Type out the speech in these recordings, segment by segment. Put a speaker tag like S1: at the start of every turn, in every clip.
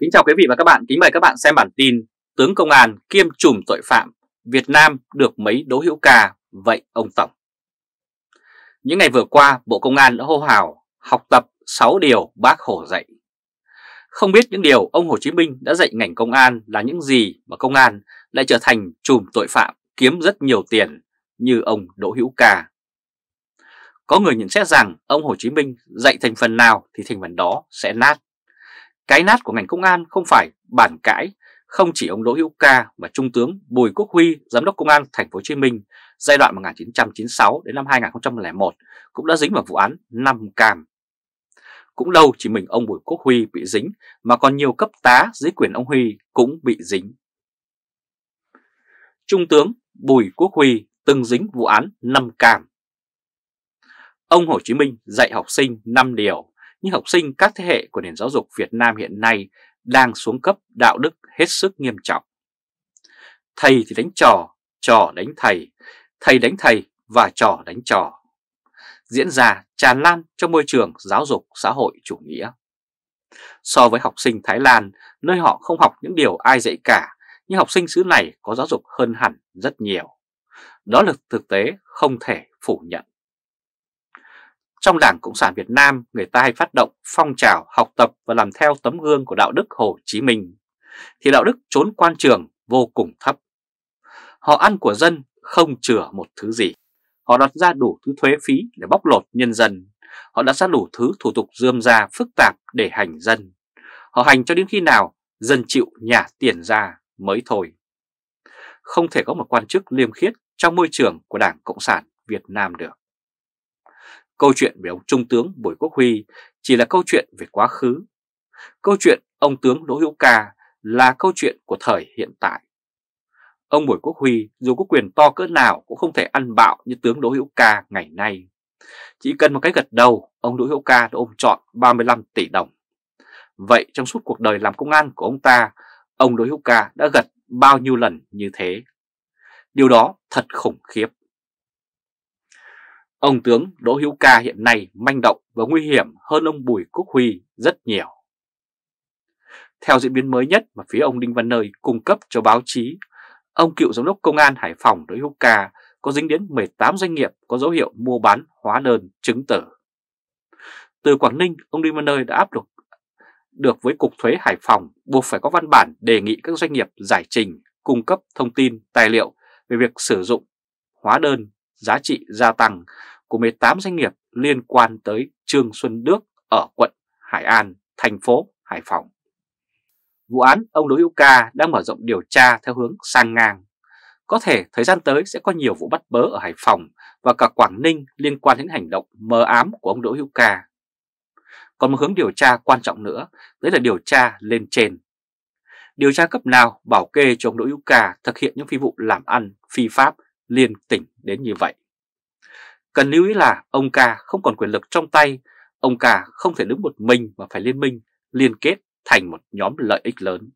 S1: Kính chào quý vị và các bạn, kính mời các bạn xem bản tin Tướng Công an kiêm trùm tội phạm Việt Nam được mấy đố hữu ca, vậy ông Tổng Những ngày vừa qua, Bộ Công an đã hô hào học tập 6 điều bác Hồ dạy Không biết những điều ông Hồ Chí Minh đã dạy ngành công an là những gì mà công an lại trở thành trùm tội phạm kiếm rất nhiều tiền như ông Đỗ Hữu Ca có người nhận xét rằng ông Hồ Chí Minh dạy thành phần nào thì thành phần đó sẽ nát. Cái nát của ngành công an không phải bản cãi, không chỉ ông Đỗ Hữu Ca mà Trung tướng Bùi Quốc Huy, Giám đốc Công an Thành phố Hồ Chí Minh giai đoạn 1996 đến năm 2001 cũng đã dính vào vụ án 5 cam. Cũng đâu chỉ mình ông Bùi Quốc Huy bị dính mà còn nhiều cấp tá dưới quyền ông Huy cũng bị dính. Trung tướng Bùi Quốc Huy từng dính vụ án 5 cam. Ông Hồ Chí Minh dạy học sinh 5 điều nhưng học sinh các thế hệ của nền giáo dục Việt Nam hiện nay đang xuống cấp đạo đức hết sức nghiêm trọng. Thầy thì đánh trò, trò đánh thầy, thầy đánh thầy và trò đánh trò. Diễn ra tràn lan trong môi trường giáo dục xã hội chủ nghĩa. So với học sinh Thái Lan, nơi họ không học những điều ai dạy cả, nhưng học sinh xứ này có giáo dục hơn hẳn rất nhiều. Đó là thực tế không thể phủ nhận. Trong Đảng Cộng sản Việt Nam, người ta hay phát động phong trào học tập và làm theo tấm gương của đạo đức Hồ Chí Minh, thì đạo đức trốn quan trường vô cùng thấp. Họ ăn của dân không chừa một thứ gì. Họ đặt ra đủ thứ thuế phí để bóc lột nhân dân. Họ đặt ra đủ thứ thủ tục dươm ra phức tạp để hành dân. Họ hành cho đến khi nào dân chịu nhả tiền ra mới thôi. Không thể có một quan chức liêm khiết trong môi trường của Đảng Cộng sản Việt Nam được. Câu chuyện về ông Trung tướng Bùi Quốc Huy chỉ là câu chuyện về quá khứ. Câu chuyện ông tướng Đỗ Hữu Ca là câu chuyện của thời hiện tại. Ông Bùi Quốc Huy dù có quyền to cỡ nào cũng không thể ăn bạo như tướng Đỗ Hữu Ca ngày nay. Chỉ cần một cái gật đầu, ông Đỗ Hữu Ca đã ôm trọn 35 tỷ đồng. Vậy trong suốt cuộc đời làm công an của ông ta, ông Đỗ Hữu Ca đã gật bao nhiêu lần như thế. Điều đó thật khủng khiếp. Ông tướng Đỗ Hữu Ca hiện nay manh động và nguy hiểm hơn ông Bùi Quốc Huy rất nhiều. Theo diễn biến mới nhất mà phía ông Đinh Văn Nơi cung cấp cho báo chí, ông cựu giám đốc công an Hải Phòng Đỗ Hữu Ca có dính đến 18 doanh nghiệp có dấu hiệu mua bán hóa đơn chứng tử. Từ Quảng Ninh, ông Đinh Văn Nơi đã áp được được với Cục Thuế Hải Phòng buộc phải có văn bản đề nghị các doanh nghiệp giải trình, cung cấp thông tin, tài liệu về việc sử dụng hóa đơn giá trị gia tăng của 18 doanh nghiệp liên quan tới Trương Xuân Đức ở quận Hải An, thành phố Hải Phòng. Vụ án ông Đỗ Hữu Ca đang mở rộng điều tra theo hướng sang ngang. Có thể thời gian tới sẽ có nhiều vụ bắt bớ ở Hải Phòng và cả Quảng Ninh liên quan đến hành động mờ ám của ông Đỗ Hữu Ca. Còn một hướng điều tra quan trọng nữa, đấy là điều tra lên trên. Điều tra cấp nào bảo kê cho ông Đỗ Hữu Ca thực hiện những phi vụ làm ăn phi pháp liên tỉnh đến như vậy. Cần lưu ý là ông Ca không còn quyền lực trong tay, ông Ca không thể đứng một mình mà phải liên minh, liên kết thành một nhóm lợi ích lớn.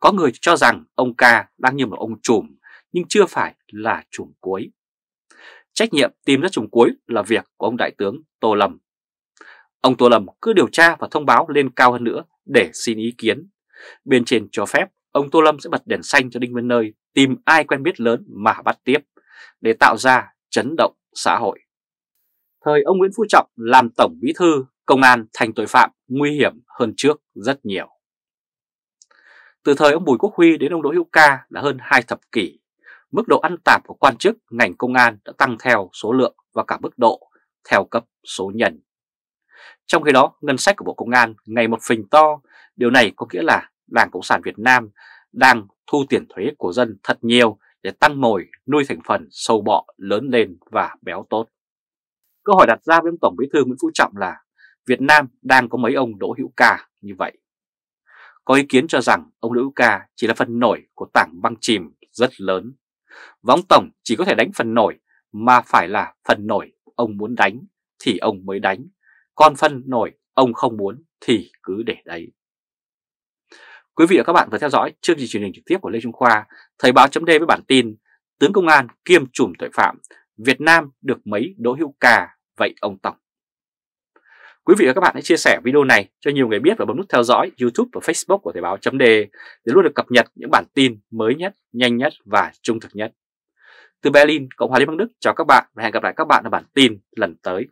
S1: Có người cho rằng ông Ca đang như một ông trùm nhưng chưa phải là trùm cuối. Trách nhiệm tìm ra trùm cuối là việc của ông Đại tướng Tô Lâm. Ông Tô Lâm cứ điều tra và thông báo lên cao hơn nữa để xin ý kiến. Bên trên cho phép ông Tô Lâm sẽ bật đèn xanh cho Đinh Văn Nơi tìm ai quen biết lớn mà bắt tiếp để tạo ra chấn động xã hội. Thời ông Nguyễn Phú Trọng làm Tổng Bí Thư, công an thành tội phạm nguy hiểm hơn trước rất nhiều. Từ thời ông Bùi Quốc Huy đến ông Đỗ Hữu Ca là hơn hai thập kỷ, mức độ ăn tạp của quan chức ngành công an đã tăng theo số lượng và cả mức độ theo cấp số nhân. Trong khi đó, ngân sách của Bộ Công an ngày một phình to, điều này có nghĩa là Đảng Cộng sản Việt Nam đang thu tiền thuế của dân thật nhiều để tăng mồi nuôi thành phần sâu bọ lớn lên và béo tốt. Câu hỏi đặt ra với ông Tổng Bí thư Nguyễn Phú Trọng là Việt Nam đang có mấy ông Đỗ Hữu Ca như vậy. Có ý kiến cho rằng ông Đỗ Hữu Ca chỉ là phần nổi của tảng băng chìm rất lớn. Và ông Tổng chỉ có thể đánh phần nổi mà phải là phần nổi ông muốn đánh thì ông mới đánh, còn phần nổi ông không muốn thì cứ để đấy. Quý vị và các bạn vừa theo dõi chương trình truyền hình trực tiếp của Lê Trung Khoa, Thời báo chấm với bản tin Tướng Công an kiêm chùm tội phạm, Việt Nam được mấy Đỗ Hữu Cà, vậy ông Tổng. Quý vị và các bạn hãy chia sẻ video này cho nhiều người biết và bấm nút theo dõi YouTube và Facebook của Thời báo chấm để luôn được cập nhật những bản tin mới nhất, nhanh nhất và trung thực nhất. Từ Berlin, Cộng hòa Liên bang Đức chào các bạn và hẹn gặp lại các bạn ở bản tin lần tới.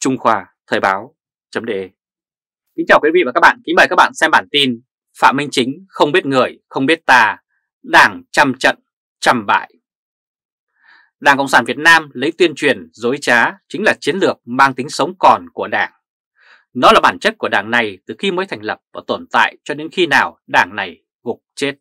S1: Trung Khoa, Thời báo, chấm Kính chào quý vị và các bạn, kính mời các bạn xem bản tin Phạm Minh Chính không biết người, không biết ta, đảng trăm trận, trăm bại. Đảng Cộng sản Việt Nam lấy tuyên truyền dối trá chính là chiến lược mang tính sống còn của đảng. Nó là bản chất của đảng này từ khi mới thành lập và tồn tại cho đến khi nào đảng này gục chết.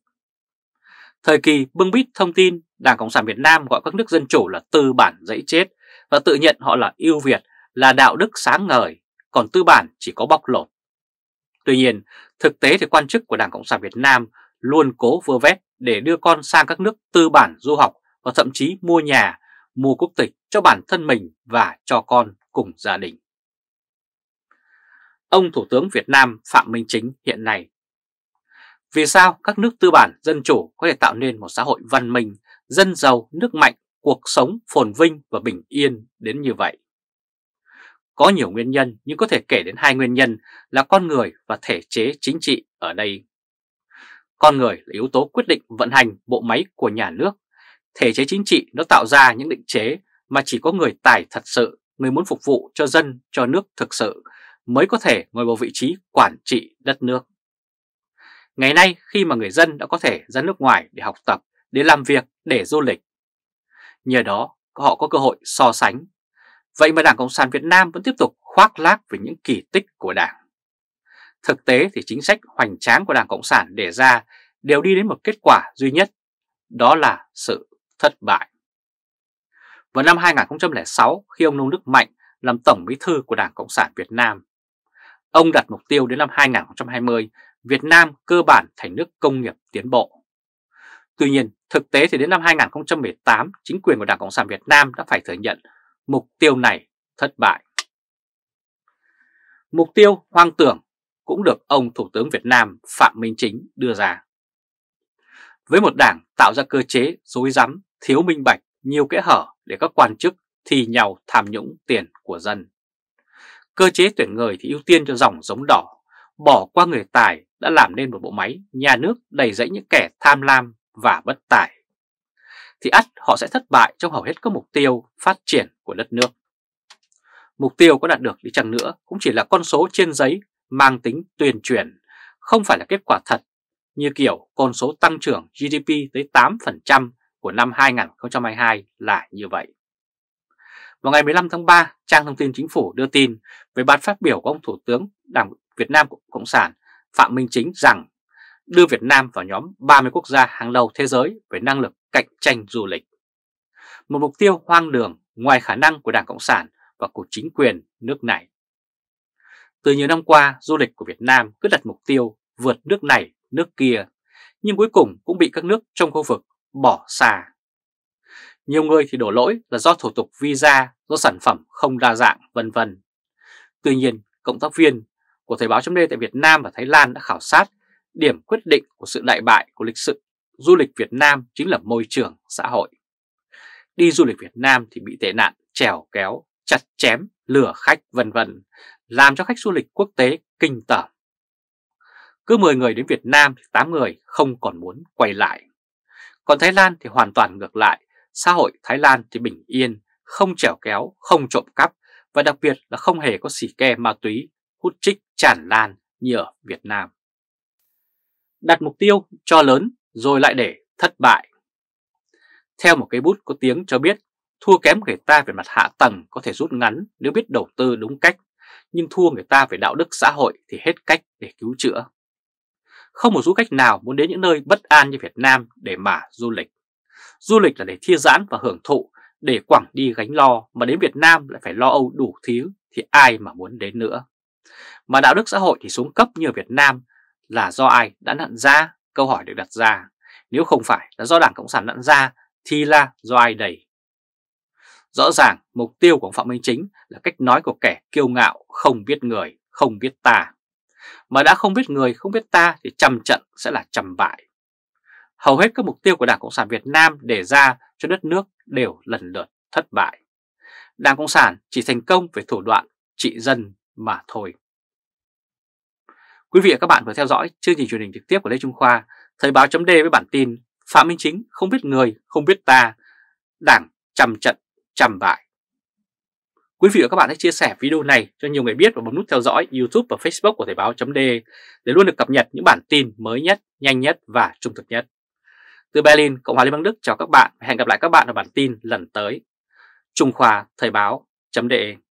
S1: Thời kỳ bưng bít thông tin, Đảng Cộng sản Việt Nam gọi các nước dân chủ là tư bản dãy chết và tự nhận họ là ưu việt, là đạo đức sáng ngời, còn tư bản chỉ có bóc lột. Tuy nhiên, thực tế thì quan chức của Đảng Cộng sản Việt Nam luôn cố vơ vét để đưa con sang các nước tư bản du học và thậm chí mua nhà, mua quốc tịch cho bản thân mình và cho con cùng gia đình. Ông Thủ tướng Việt Nam Phạm Minh Chính hiện nay Vì sao các nước tư bản dân chủ có thể tạo nên một xã hội văn minh, dân giàu, nước mạnh, cuộc sống phồn vinh và bình yên đến như vậy? Có nhiều nguyên nhân nhưng có thể kể đến hai nguyên nhân là con người và thể chế chính trị ở đây. Con người là yếu tố quyết định vận hành bộ máy của nhà nước. Thể chế chính trị nó tạo ra những định chế mà chỉ có người tài thật sự, người muốn phục vụ cho dân, cho nước thực sự mới có thể ngồi vào vị trí quản trị đất nước. Ngày nay khi mà người dân đã có thể ra nước ngoài để học tập, để làm việc, để du lịch, nhờ đó họ có cơ hội so sánh Vậy mà Đảng Cộng sản Việt Nam vẫn tiếp tục khoác lác về những kỳ tích của Đảng. Thực tế thì chính sách hoành tráng của Đảng Cộng sản đề ra đều đi đến một kết quả duy nhất, đó là sự thất bại. Vào năm 2006, khi ông Nông Đức Mạnh làm Tổng Bí thư của Đảng Cộng sản Việt Nam, ông đặt mục tiêu đến năm 2020, Việt Nam cơ bản thành nước công nghiệp tiến bộ. Tuy nhiên, thực tế thì đến năm 2018, chính quyền của Đảng Cộng sản Việt Nam đã phải thừa nhận mục tiêu này thất bại. Mục tiêu hoang tưởng cũng được ông Thủ tướng Việt Nam Phạm Minh Chính đưa ra. Với một đảng tạo ra cơ chế dối rắm thiếu minh bạch, nhiều kẽ hở để các quan chức thì nhau tham nhũng tiền của dân. Cơ chế tuyển người thì ưu tiên cho dòng giống đỏ, bỏ qua người tài đã làm nên một bộ máy nhà nước đầy rẫy những kẻ tham lam và bất tài thì ắt họ sẽ thất bại trong hầu hết các mục tiêu phát triển của đất nước. Mục tiêu có đạt được đi chăng nữa cũng chỉ là con số trên giấy mang tính tuyên truyền, không phải là kết quả thật, như kiểu con số tăng trưởng GDP tới 8% của năm 2022 là như vậy. Vào ngày 15 tháng 3, trang thông tin chính phủ đưa tin về bản phát biểu của ông Thủ tướng Đảng Việt Nam Cộng sản Phạm Minh Chính rằng đưa Việt Nam vào nhóm 30 quốc gia hàng đầu thế giới về năng lực cạnh tranh du lịch. Một mục tiêu hoang đường ngoài khả năng của Đảng Cộng sản và của chính quyền nước này. Từ nhiều năm qua, du lịch của Việt Nam cứ đặt mục tiêu vượt nước này, nước kia, nhưng cuối cùng cũng bị các nước trong khu vực bỏ xa. Nhiều người thì đổ lỗi là do thủ tục visa, do sản phẩm không đa dạng, vân vân. Tuy nhiên, cộng tác viên của Thời báo chấm tại Việt Nam và Thái Lan đã khảo sát Điểm quyết định của sự đại bại của lịch sử du lịch Việt Nam chính là môi trường xã hội. Đi du lịch Việt Nam thì bị tệ nạn trèo kéo, chặt chém, lừa khách vân vân, làm cho khách du lịch quốc tế kinh tởm. Cứ 10 người đến Việt Nam thì 8 người không còn muốn quay lại. Còn Thái Lan thì hoàn toàn ngược lại, xã hội Thái Lan thì bình yên, không trèo kéo, không trộm cắp và đặc biệt là không hề có xỉ ke ma túy, hút trích tràn lan như ở Việt Nam đặt mục tiêu cho lớn rồi lại để thất bại. Theo một cây bút có tiếng cho biết, thua kém người ta về mặt hạ tầng có thể rút ngắn nếu biết đầu tư đúng cách, nhưng thua người ta về đạo đức xã hội thì hết cách để cứu chữa. Không một du khách nào muốn đến những nơi bất an như Việt Nam để mà du lịch. Du lịch là để chia giãn và hưởng thụ, để quảng đi gánh lo mà đến Việt Nam lại phải lo âu đủ thứ thì ai mà muốn đến nữa. Mà đạo đức xã hội thì xuống cấp như ở Việt Nam là do ai đã nặn ra? Câu hỏi được đặt ra. Nếu không phải là do Đảng Cộng sản nặn ra thì là do ai đẩy? Rõ ràng mục tiêu của ông Phạm Minh Chính là cách nói của kẻ kiêu ngạo không biết người, không biết ta. Mà đã không biết người, không biết ta thì trăm trận sẽ là trăm bại. Hầu hết các mục tiêu của Đảng Cộng sản Việt Nam đề ra cho đất nước đều lần lượt thất bại. Đảng Cộng sản chỉ thành công về thủ đoạn trị dân mà thôi. Quý vị và các bạn vừa theo dõi chương trình truyền hình trực tiếp của Lê Trung Khoa, Thời báo chấm với bản tin Phạm Minh Chính không biết người, không biết ta, đảng trầm trận, trầm bại. Quý vị và các bạn hãy chia sẻ video này cho nhiều người biết và bấm nút theo dõi YouTube và Facebook của Thời báo d để luôn được cập nhật những bản tin mới nhất, nhanh nhất và trung thực nhất. Từ Berlin, Cộng hòa Liên bang Đức chào các bạn và hẹn gặp lại các bạn ở bản tin lần tới. Trung Khoa Thời báo d